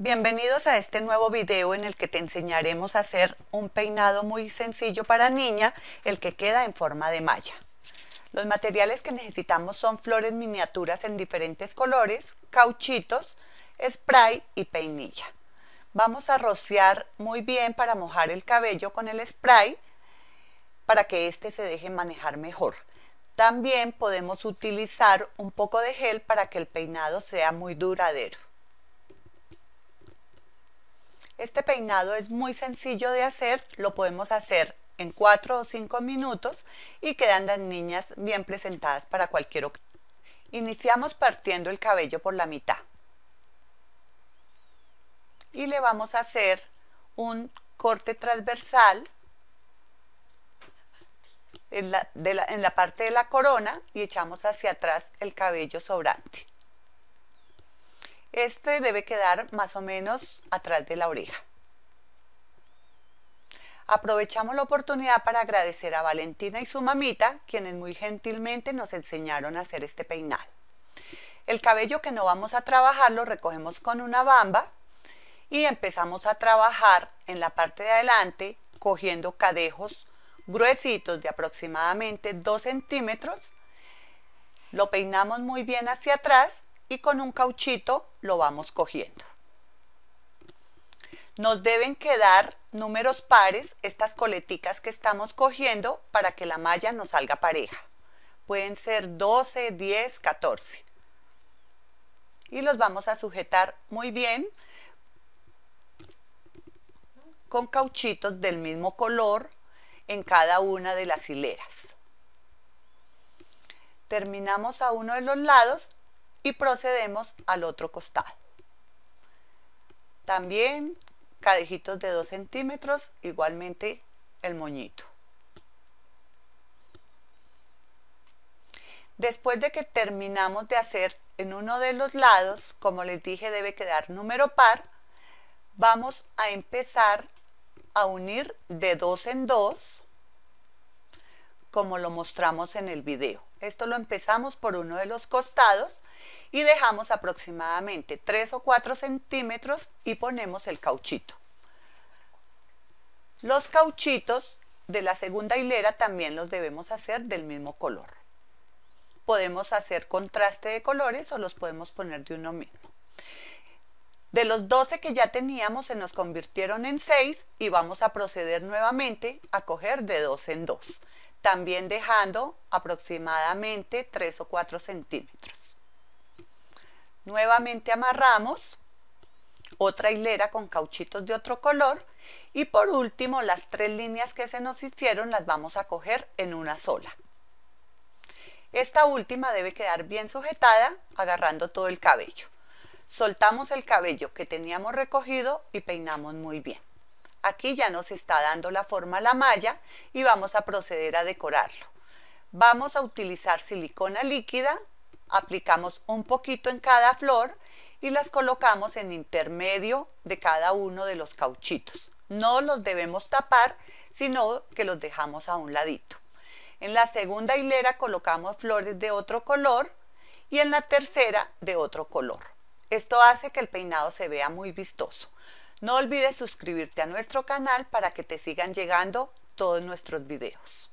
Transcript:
Bienvenidos a este nuevo video en el que te enseñaremos a hacer un peinado muy sencillo para niña, el que queda en forma de malla. Los materiales que necesitamos son flores miniaturas en diferentes colores, cauchitos, spray y peinilla. Vamos a rociar muy bien para mojar el cabello con el spray para que éste se deje manejar mejor. También podemos utilizar un poco de gel para que el peinado sea muy duradero. Este peinado es muy sencillo de hacer, lo podemos hacer en 4 o 5 minutos y quedan las niñas bien presentadas para cualquier ocasión. Iniciamos partiendo el cabello por la mitad y le vamos a hacer un corte transversal en la, en la parte de la corona y echamos hacia atrás el cabello sobrante. Este debe quedar más o menos atrás de la oreja. Aprovechamos la oportunidad para agradecer a Valentina y su mamita, quienes muy gentilmente nos enseñaron a hacer este peinado. El cabello que no vamos a trabajar lo recogemos con una bamba y empezamos a trabajar en la parte de adelante cogiendo cadejos gruesitos de aproximadamente 2 centímetros. Lo peinamos muy bien hacia atrás y con un cauchito lo vamos cogiendo. Nos deben quedar números pares estas coleticas que estamos cogiendo para que la malla nos salga pareja. Pueden ser 12, 10, 14. Y los vamos a sujetar muy bien con cauchitos del mismo color en cada una de las hileras. Terminamos a uno de los lados y procedemos al otro costado. También cadejitos de 2 centímetros, igualmente el moñito. Después de que terminamos de hacer en uno de los lados, como les dije debe quedar número par, vamos a empezar a unir de dos en dos, como lo mostramos en el video. Esto lo empezamos por uno de los costados y dejamos aproximadamente 3 o 4 centímetros y ponemos el cauchito. Los cauchitos de la segunda hilera también los debemos hacer del mismo color. Podemos hacer contraste de colores o los podemos poner de uno mismo. De los 12 que ya teníamos se nos convirtieron en 6 y vamos a proceder nuevamente a coger de 2 en 2 también dejando aproximadamente 3 o 4 centímetros. Nuevamente amarramos otra hilera con cauchitos de otro color y por último las tres líneas que se nos hicieron las vamos a coger en una sola. Esta última debe quedar bien sujetada agarrando todo el cabello. Soltamos el cabello que teníamos recogido y peinamos muy bien. Aquí ya nos está dando la forma la malla y vamos a proceder a decorarlo. Vamos a utilizar silicona líquida, aplicamos un poquito en cada flor y las colocamos en intermedio de cada uno de los cauchitos. No los debemos tapar, sino que los dejamos a un ladito. En la segunda hilera colocamos flores de otro color y en la tercera de otro color. Esto hace que el peinado se vea muy vistoso. No olvides suscribirte a nuestro canal para que te sigan llegando todos nuestros videos.